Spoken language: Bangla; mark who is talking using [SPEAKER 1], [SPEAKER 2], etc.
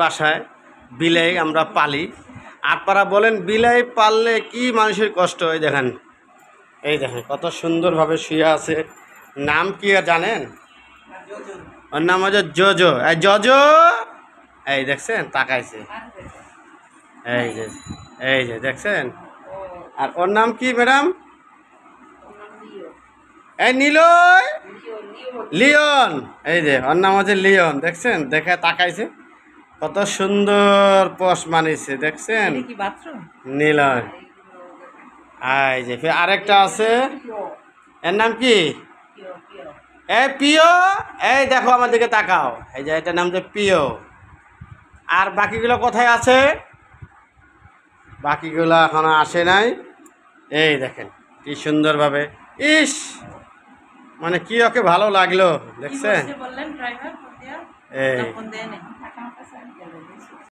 [SPEAKER 1] বাসায় বিলাই আমরা পালি আটপাড়া বলেন বিলাই পাললে কি মানুষের কষ্ট হয় দেখেন এই দেখেন কত সুন্দরভাবে শুয়ে আছে নাম কি আর জানেন ওর নাম হচ্ছে জজো এই জজো এই দেখছেন তাকাইছে এই যে এই যে দেখছেন আর ওর নাম কি ম্যাডাম এই নীলয় লিওন এই যে ওর নাম হচ্ছে লিওন দেখছেন দেখে তাকাইছে কত সুন্দর পশ মানিয়েছে দেখছেন নীলয় যে আরেকটা আছে এর নাম কি এ পিও এই দেখো আমার দিকে তাকাও এই যে এটার নাম যে পিও আর বাকিগুলো কোথায় আছে বাকিগুলো এখনো আসে নাই এই দেখেন কি সুন্দরভাবে ইস মানে কি ওকে ভালো লাগলো দেখছেন
[SPEAKER 2] এই